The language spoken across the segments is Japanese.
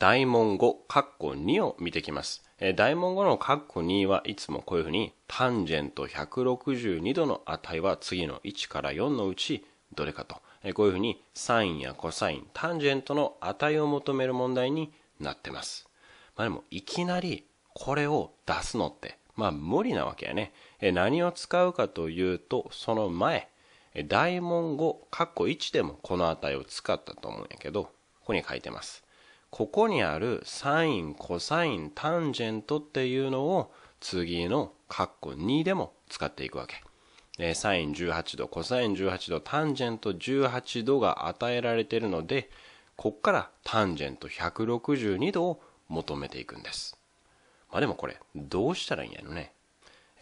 大問語、カッコ2を見てきます。えー、大問語のカッコ2はいつもこういうふうに、タンジェント162度の値は次の1から4のうちどれかと、えー、こういうふうに、サインやコサイン、タンジェントの値を求める問題になってます。まあでも、いきなりこれを出すのって、まあ無理なわけやね。えー、何を使うかというと、その前、大問語、カッコ1でもこの値を使ったと思うんやけど、ここに書いてます。ここにあるサイン、コサイン、タンジェントっていうのを次のカッコ2でも使っていくわけ。えサイン18度、コサイン18度、タンジェント18度が与えられているので、こっからタンジェント162度を求めていくんです。まあでもこれ、どうしたらいいんやろね。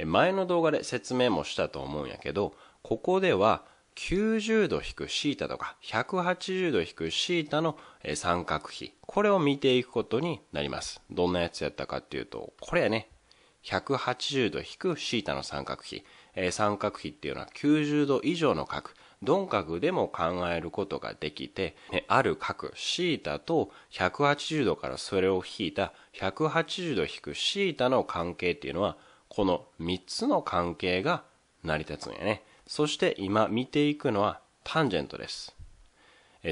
前の動画で説明もしたと思うんやけど、ここでは90度引くシータとか180度引くシータの三角比これを見ていくことになりますどんなやつやったかっていうとこれやね180度引くシータの三角比、三角比っていうのは90度以上の角鈍角でも考えることができて、ある角シータと180度からそれを引いた180度引くシータの関係っていうのはこの3つの関係が成り立つんやねそして今見ていくのはタンジェントです。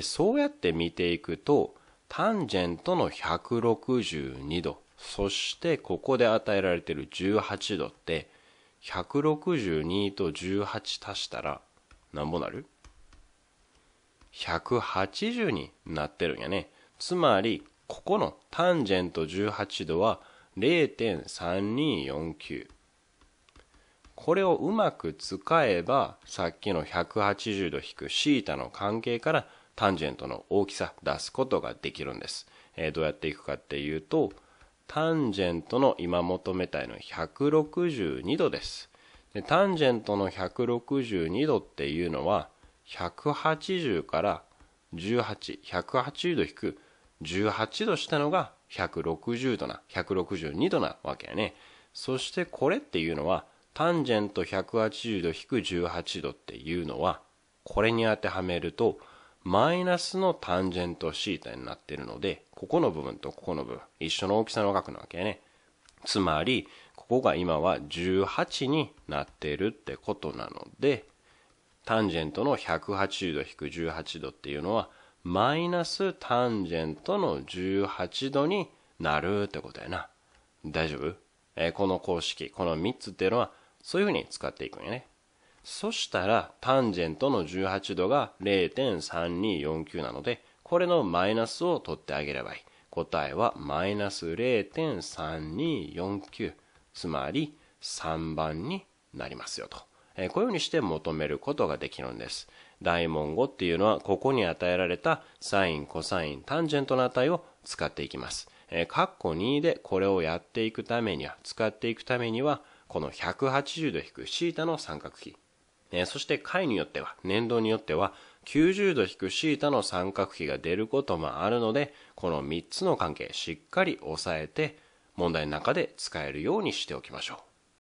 そうやって見ていくと、タンジェントの162度、そしてここで与えられている18度って、162と18足したら、なんぼなる ?180 になってるんやね。つまり、ここのタンジェント18度は0.3249。これをうまく使えばさっきの180度引く θ の関係からタンジェントの大きさ出すことができるんです、えー、どうやっていくかっていうとタンジェントの今求めたいの162度ですでタンジェントの162度っていうのは180から18180度引く18度したのが160度な162度なわけやねそしてこれっていうのはタンジェント180度引く18度っていうのは、これに当てはめると、マイナスのタンジェントシータになってるので、ここの部分とここの部分、一緒の大きさの角なわけね。つまり、ここが今は18になってるってことなので、タンジェントの180度引く18度っていうのは、マイナスタンジェントの18度になるってことやな。大丈夫えー、この公式、この3つっていうのは、そういうふうに使っていくんよね。そしたら、タンジェントの18度が0.3249なので、これのマイナスを取ってあげればいい。答えはマイナス0.3249。つまり、3番になりますよと。えこういうふうにして求めることができるんです。大問語っていうのは、ここに与えられたサイン、コサイン、タンジェントの値を使っていきます。えー、カッコ2でこれをやっていくためには、使っていくためには、この180度引くシータの三角比、えー、そして回によっては年度によっては90度引くシータの三角比が出ることもあるのでこの3つの関係しっかり押さえて問題の中で使えるようにしておきましょう。